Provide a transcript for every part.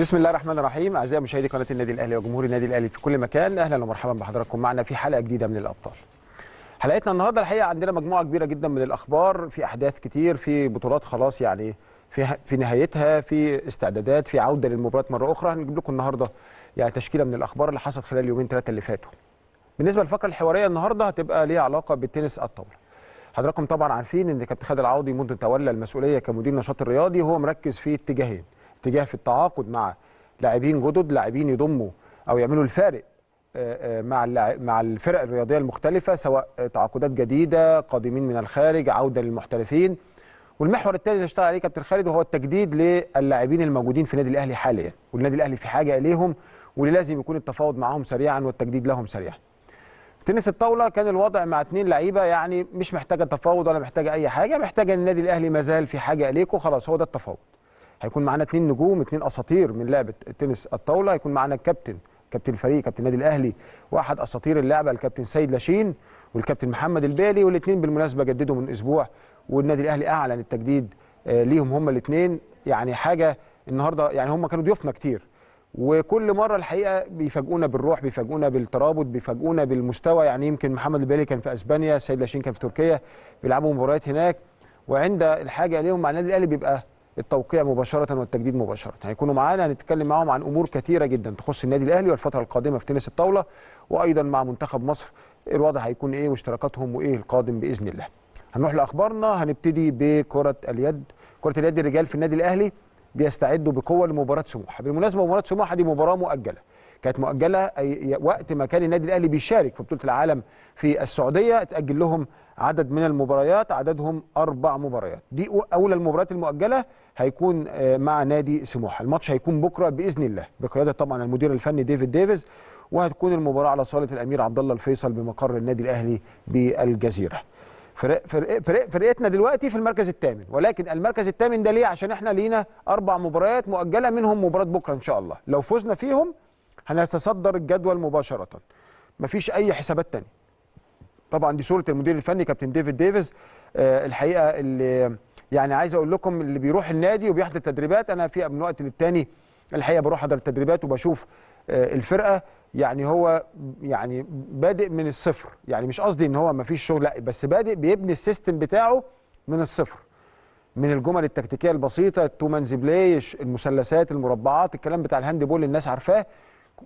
بسم الله الرحمن الرحيم اعزائي مشاهدي قناه النادي الاهلي وجمهور النادي الاهلي في كل مكان اهلا ومرحبا بحضراتكم معنا في حلقه جديده من الابطال حلقتنا النهارده الحقيقه عندنا مجموعه كبيره جدا من الاخبار في احداث كتير في بطولات خلاص يعني في في نهايتها في استعدادات في عوده للمباراه مره اخرى هنجيب لكم النهارده يعني تشكيله من الاخبار اللي حصلت خلال اليومين ثلاثه اللي فاتوا بالنسبه للفقره الحواريه النهارده هتبقى ليها علاقه بالتنس الطاوله حضراتكم طبعا عارفين ان كابتن خالد العوضي منذ تولى المسؤوليه كمدير نشاط الرياضي هو مركز في اتجاهين اتجاه في التعاقد مع لاعبين جدد لاعبين يضموا او يعملوا الفارق آه، آه، مع مع الفرق الرياضيه المختلفه سواء تعاقدات جديده قادمين من الخارج عوده للمحترفين والمحور الثاني اللي اشتغل عليه كابتن خالد وهو التجديد للاعبين الموجودين في النادي الاهلي حاليا والنادي الاهلي في حاجه اليهم واللي لازم يكون التفاوض معاهم سريعا والتجديد لهم سريعا في تنس الطاوله كان الوضع مع اثنين لعيبه يعني مش محتاجه تفاوض ولا محتاجه اي حاجه محتاجه النادي الاهلي ما زال في حاجه اليكم خلاص هو ده التفاوض هيكون معانا اثنين نجوم اثنين اساطير من لعبه تنس الطاوله هيكون معانا الكابتن كابتن الفريق كابتن النادي الاهلي واحد اساطير اللعبه الكابتن سيد لاشين والكابتن محمد البالي والاثنين بالمناسبه جددوا من اسبوع والنادي الاهلي اعلن التجديد آه، ليهم هما الاثنين يعني حاجه النهارده يعني هم كانوا ضيوفنا كتير وكل مره الحقيقه بيفاجئونا بالروح بيفاجئونا بالترابط بيفاجئونا بالمستوى يعني يمكن محمد البالي كان في اسبانيا سيد لاشين كان في تركيا بيلعبوا مباريات هناك وعند الحاجه ليهم مع النادي الاهلي بيبقى التوقيع مباشره والتجديد مباشره هيكونوا معانا هنتكلم معاهم عن امور كثيره جدا تخص النادي الاهلي والفتره القادمه في تنس الطاوله وايضا مع منتخب مصر الوضع هيكون ايه واشتراكاتهم وايه القادم باذن الله هنروح لاخبارنا هنبتدي بكره اليد كره اليد الرجال في النادي الاهلي بيستعدوا بقوه لمباراه سموحه بالمناسبه مباراه سموحه دي مباراه مؤجله كانت مؤجله أي وقت ما كان النادي الاهلي بيشارك في بطوله العالم في السعوديه اتاجل لهم عدد من المباريات عددهم اربع مباريات دي اولى المباريات المؤجله هيكون آه، مع نادي سموحه الماتش هيكون بكره باذن الله بقياده طبعا المدير الفني ديفيد ديفيز وهتكون المباراه على صاله الامير عبد الله الفيصل بمقر النادي الاهلي بالجزيره فرق فرق فرق فرقتنا دلوقتي في المركز الثامن ولكن المركز الثامن ده ليه عشان احنا لينا اربع مباريات مؤجله منهم مباراه بكره ان شاء الله لو فزنا فيهم هنتصدر الجدول مباشره مفيش اي حسابات تانية طبعا دي صوره المدير الفني كابتن ديفيد ديفيز آه الحقيقه اللي يعني عايز اقول لكم اللي بيروح النادي وبيحضر تدريبات انا في من وقت للتاني الحقيقه بروح احضر تدريبات وبشوف آه الفرقه يعني هو يعني بادئ من الصفر يعني مش قصدي ان هو مفيش شغل لا بس بادئ بيبني السيستم بتاعه من الصفر من الجمل التكتيكيه البسيطه التومانزي بلاي المثلثات المربعات الكلام بتاع الهاند بول الناس عارفاه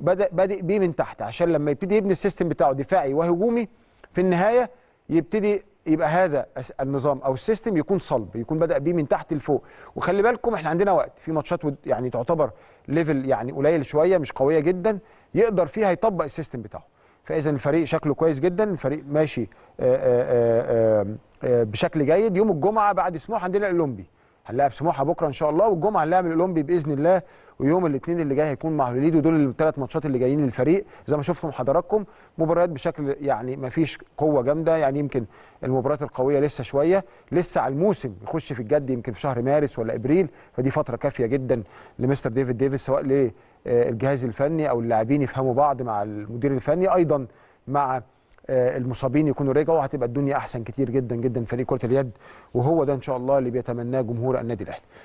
بدا بادئ بيه من تحت عشان لما يبتدي يبني السيستم بتاعه دفاعي وهجومي في النهايه يبتدي يبقى هذا النظام او السيستم يكون صلب يكون بدا بيه من تحت لفوق وخلي بالكم احنا عندنا وقت في ماتشات يعني تعتبر ليفل يعني قليل شويه مش قويه جدا يقدر فيها يطبق السيستم بتاعه فاذا الفريق شكله كويس جدا الفريق ماشي آآ آه، آآ آه، آآ آه، بشكل جيد يوم الجمعه بعد سموح عندنا الاولمبي هنلاعب سموحه بكره ان شاء الله والجمعه هنلاعب الاولمبي باذن الله ويوم الاثنين اللي جاي هيكون مع الوليد ودول الثلاث ماتشات اللي جايين للفريق زي ما شفتم حضراتكم مباريات بشكل يعني ما فيش قوه جامده يعني يمكن المباريات القويه لسه شويه لسه على الموسم يخش في الجد يمكن في شهر مارس ولا ابريل فدي فتره كافيه جدا لمستر ديفيد ديفيس سواء للجهاز الفني او اللاعبين يفهموا بعض مع المدير الفني ايضا مع آه، المصابين يكونوا رجعوا هتبقى الدنيا احسن كتير جدا جدا فريق كره اليد وهو ده ان شاء الله اللي بيتمناه جمهور النادي الاهلي